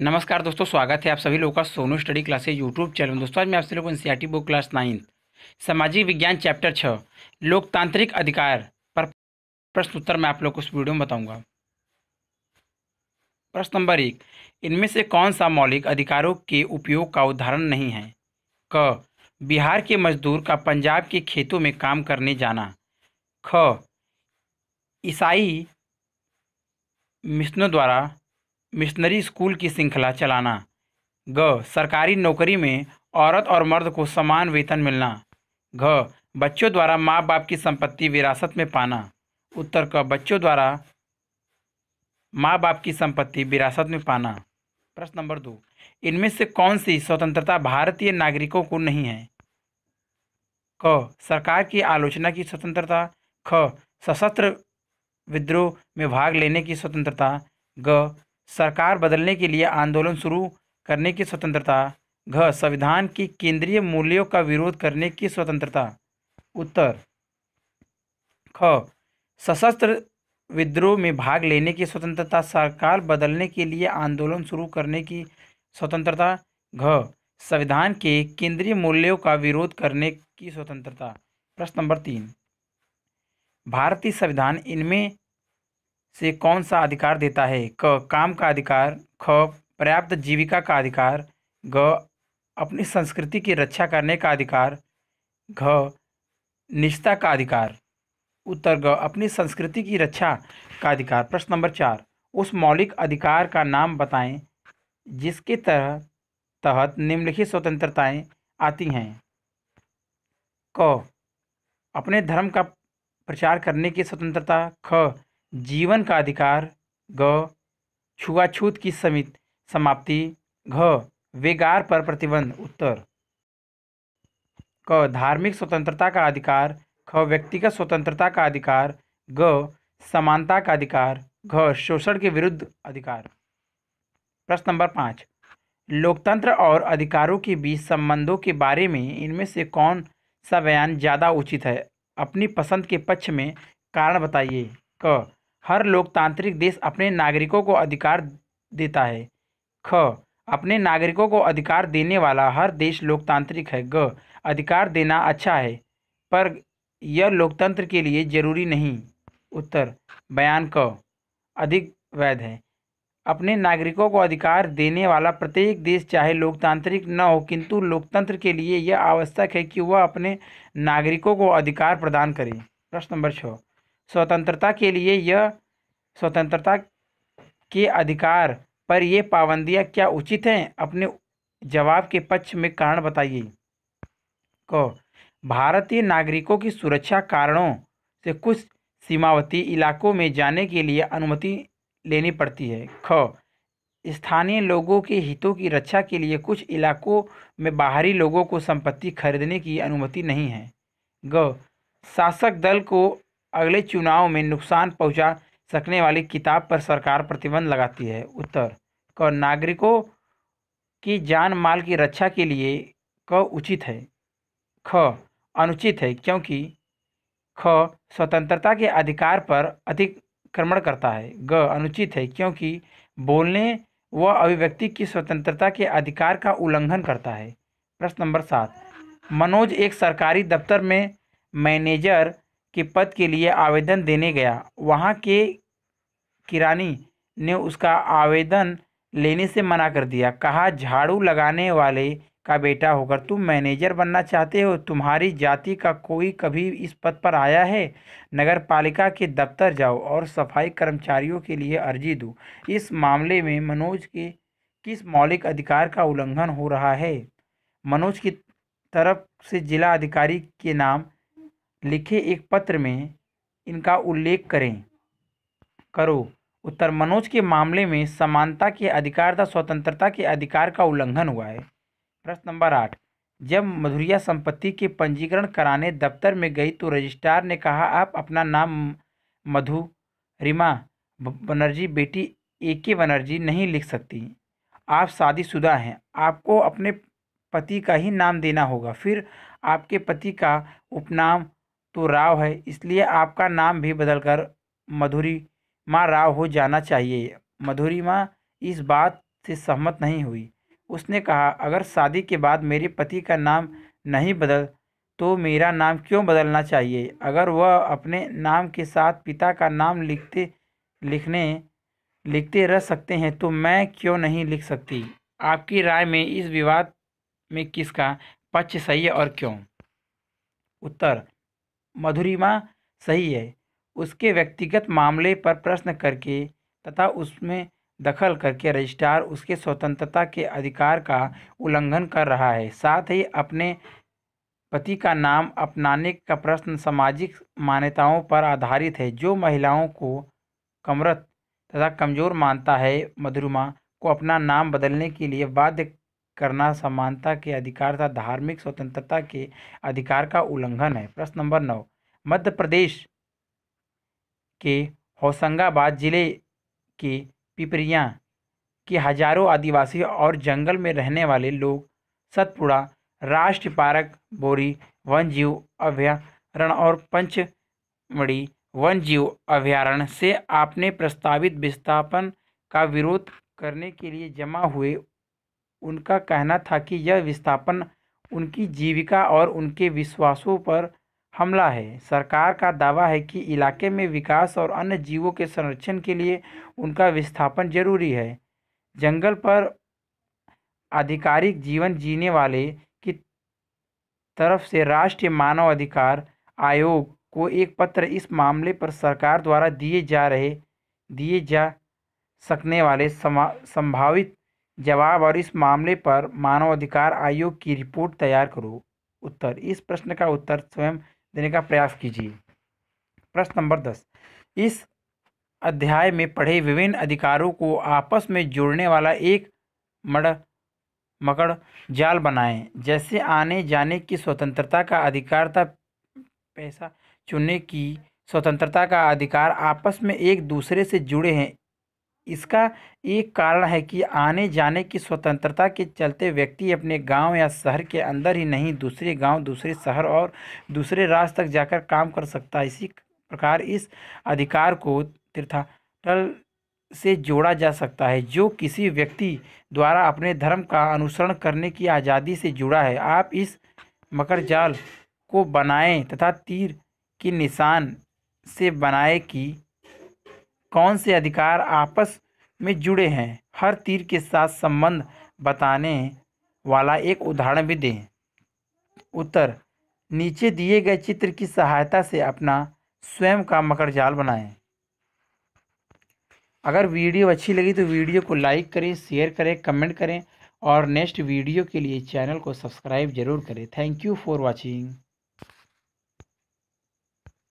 नमस्कार दोस्तों स्वागत है आप सभी लोगों का Sonu study classes YouTube channel में दोस्तों आज मैं आप सभी लोगों को एनसीईआरटी बुक क्लास नाइन्थ सामाजिक विज्ञान चैप्टर छः लोकतांत्रिक अधिकार पर प्रश्न उत्तर मैं आप लोगों को इस वीडियो में बताऊंगा प्रश्न नंबर एक इनमें से कौन सा मौलिक अधिकारों के उपयोग का उदाहरण नहीं है क बिहार के मजदूर का पंजाब के खेतों में काम करने जाना ख ईसाई मिशनों द्वारा मिशनरी स्कूल की श्रृंखला चलाना ग सरकारी नौकरी में औरत और मर्द को समान वेतन मिलना घ बच्चों द्वारा माँ बाप की संपत्ति विरासत में पाना उत्तर क बच्चों द्वारा माँ बाप की संपत्ति विरासत में पाना प्रश्न नंबर दो इनमें से कौन सी स्वतंत्रता भारतीय नागरिकों को नहीं है क सरकार की आलोचना की स्वतंत्रता ख सशस्त्र विद्रोह में भाग लेने की स्वतंत्रता ग सरकार बदलने के लिए आंदोलन शुरू करने की स्वतंत्रता घ संविधान की केंद्रीय मूल्यों का विरोध करने की स्वतंत्रता उत्तर ख सशस्त्र विद्रोह में भाग लेने की स्वतंत्रता सरकार बदलने के लिए आंदोलन शुरू करने की स्वतंत्रता घ संविधान के केंद्रीय मूल्यों का विरोध करने की स्वतंत्रता प्रश्न नंबर तीन भारतीय संविधान इनमें से कौन सा अधिकार देता है क काम का अधिकार ख पर्याप्त जीविका का अधिकार ग अपनी संस्कृति की रक्षा करने का अधिकार घ निष्ठा का अधिकार उत्तर ग अपनी संस्कृति की रक्षा का अधिकार प्रश्न नंबर चार उस मौलिक अधिकार का नाम बताएं जिसके तरह तहत निम्नलिखित स्वतंत्रताएं आती हैं क अपने धर्म का प्रचार करने की स्वतंत्रता ख जीवन का अधिकार ग छुआछूत की समित समाप्ति घ वेगार पर प्रतिबंध उत्तर क धार्मिक स्वतंत्रता का अधिकार ख व्यक्तिगत स्वतंत्रता का अधिकार ग समानता का अधिकार घ शोषण के विरुद्ध अधिकार प्रश्न नंबर पाँच लोकतंत्र और अधिकारों के बीच संबंधों के बारे में इनमें से कौन सा बयान ज़्यादा उचित है अपनी पसंद के पक्ष में कारण बताइए क हर लोकतांत्रिक देश अपने नागरिकों को अधिकार देता है ख अपने नागरिकों को अधिकार देने वाला हर देश लोकतांत्रिक है ग अधिकार देना अच्छा है पर यह लोकतंत्र के लिए जरूरी नहीं उत्तर बयान क अधिक वैध है अपने नागरिकों को अधिकार देने वाला प्रत्येक देश चाहे लोकतांत्रिक न हो किंतु लोकतंत्र के लिए यह आवश्यक है कि वह अपने नागरिकों को अधिकार प्रदान करे प्रश्न नंबर छः स्वतंत्रता के लिए यह स्वतंत्रता के अधिकार पर ये पाबंदियाँ क्या उचित हैं अपने जवाब के पक्ष में कारण बताइए क भारतीय नागरिकों की सुरक्षा कारणों से कुछ सीमावर्ती इलाकों में जाने के लिए अनुमति लेनी पड़ती है ख स्थानीय लोगों के हितों की रक्षा के लिए कुछ इलाकों में बाहरी लोगों को संपत्ति खरीदने की अनुमति नहीं है ग शासक दल को अगले चुनाव में नुकसान पहुंचा सकने वाली किताब पर सरकार प्रतिबंध लगाती है उत्तर क नागरिकों की जान माल की रक्षा के लिए क उचित है ख अनुचित है क्योंकि ख स्वतंत्रता के अधिकार पर अतिक्रमण करता है ग अनुचित है क्योंकि बोलने व अभिव्यक्ति की स्वतंत्रता के अधिकार का उल्लंघन करता है प्रश्न नंबर सात मनोज एक सरकारी दफ्तर में मैनेजर के पद के लिए आवेदन देने गया वहाँ के किरानी ने उसका आवेदन लेने से मना कर दिया कहा झाड़ू लगाने वाले का बेटा होकर तुम मैनेजर बनना चाहते हो तुम्हारी जाति का कोई कभी इस पद पर आया है नगर पालिका के दफ्तर जाओ और सफाई कर्मचारियों के लिए अर्जी दो इस मामले में मनोज के किस मौलिक अधिकार का उल्लंघन हो रहा है मनोज की तरफ से जिला अधिकारी के नाम लिखे एक पत्र में इनका उल्लेख करें करो उत्तर मनोज के मामले में समानता के अधिकार तथा स्वतंत्रता के अधिकार का उल्लंघन हुआ है प्रश्न नंबर आठ जब मधुरिया संपत्ति के पंजीकरण कराने दफ्तर में गई तो रजिस्ट्रार ने कहा आप अपना नाम मधु रिमा बनर्जी बेटी ए के बनर्जी नहीं लिख सकती आप शादीशुदा हैं आपको अपने पति का ही नाम देना होगा फिर आपके पति का उपनाम तो राव है इसलिए आपका नाम भी बदलकर मधुरी माँ राव हो जाना चाहिए मधुरी माँ इस बात से सहमत नहीं हुई उसने कहा अगर शादी के बाद मेरे पति का नाम नहीं बदल तो मेरा नाम क्यों बदलना चाहिए अगर वह अपने नाम के साथ पिता का नाम लिखते लिखने लिखते रह सकते हैं तो मैं क्यों नहीं लिख सकती आपकी राय में इस विवाद में किसका पक्ष सही है और क्यों उत्तर मधुरिमा सही है उसके व्यक्तिगत मामले पर प्रश्न करके तथा उसमें दखल करके रजिस्ट्रार उसके स्वतंत्रता के अधिकार का उल्लंघन कर रहा है साथ ही अपने पति का नाम अपनाने का प्रश्न सामाजिक मान्यताओं पर आधारित है जो महिलाओं को कमरत तथा कमज़ोर मानता है मधुरमा को अपना नाम बदलने के लिए बाध्य करना समानता के अधिकार तथा धार्मिक स्वतंत्रता के अधिकार का उल्लंघन है प्रश्न नंबर नौ मध्य प्रदेश के होशंगाबाद जिले के पिपरिया के हजारों आदिवासी और जंगल में रहने वाले लोग सतपुड़ा राष्ट्रीय पार्क बोरी वन जीव अभ्यारण और पंचमढ़ी वन जीव अभ्यारण्य से आपने प्रस्तावित विस्थापन का विरोध करने के लिए जमा हुए उनका कहना था कि यह विस्थापन उनकी जीविका और उनके विश्वासों पर हमला है सरकार का दावा है कि इलाके में विकास और अन्य जीवों के संरक्षण के लिए उनका विस्थापन जरूरी है जंगल पर आधिकारिक जीवन जीने वाले की तरफ से राष्ट्रीय मानव अधिकार आयोग को एक पत्र इस मामले पर सरकार द्वारा दिए जा रहे दिए जा सकने वाले संभावित जवाब और इस मामले पर मानवाधिकार आयोग की रिपोर्ट तैयार करो उत्तर इस प्रश्न का उत्तर स्वयं देने का प्रयास कीजिए प्रश्न नंबर दस इस अध्याय में पढ़े विभिन्न अधिकारों को आपस में जोड़ने वाला एक मड़ मकड़ जाल बनाएं जैसे आने जाने की स्वतंत्रता का अधिकार था पैसा चुनने की स्वतंत्रता का अधिकार आपस में एक दूसरे से जुड़े हैं इसका एक कारण है कि आने जाने की स्वतंत्रता के चलते व्यक्ति अपने गांव या शहर के अंदर ही नहीं दूसरे गांव दूसरे शहर और दूसरे राज्य तक जाकर काम कर सकता है इसी प्रकार इस अधिकार को तीर्थाटल से जोड़ा जा सकता है जो किसी व्यक्ति द्वारा अपने धर्म का अनुसरण करने की आज़ादी से जुड़ा है आप इस मकर जाल को बनाएं तथा तीर के निशान से बनाए कि कौन से अधिकार आपस में जुड़े हैं हर तीर के साथ संबंध बताने वाला एक उदाहरण भी दें उत्तर नीचे दिए गए चित्र की सहायता से अपना स्वयं का मकर जाल बनाएं अगर वीडियो अच्छी लगी तो वीडियो को लाइक करें शेयर करें कमेंट करें और नेक्स्ट वीडियो के लिए चैनल को सब्सक्राइब जरूर करें थैंक यू फॉर वाचिंग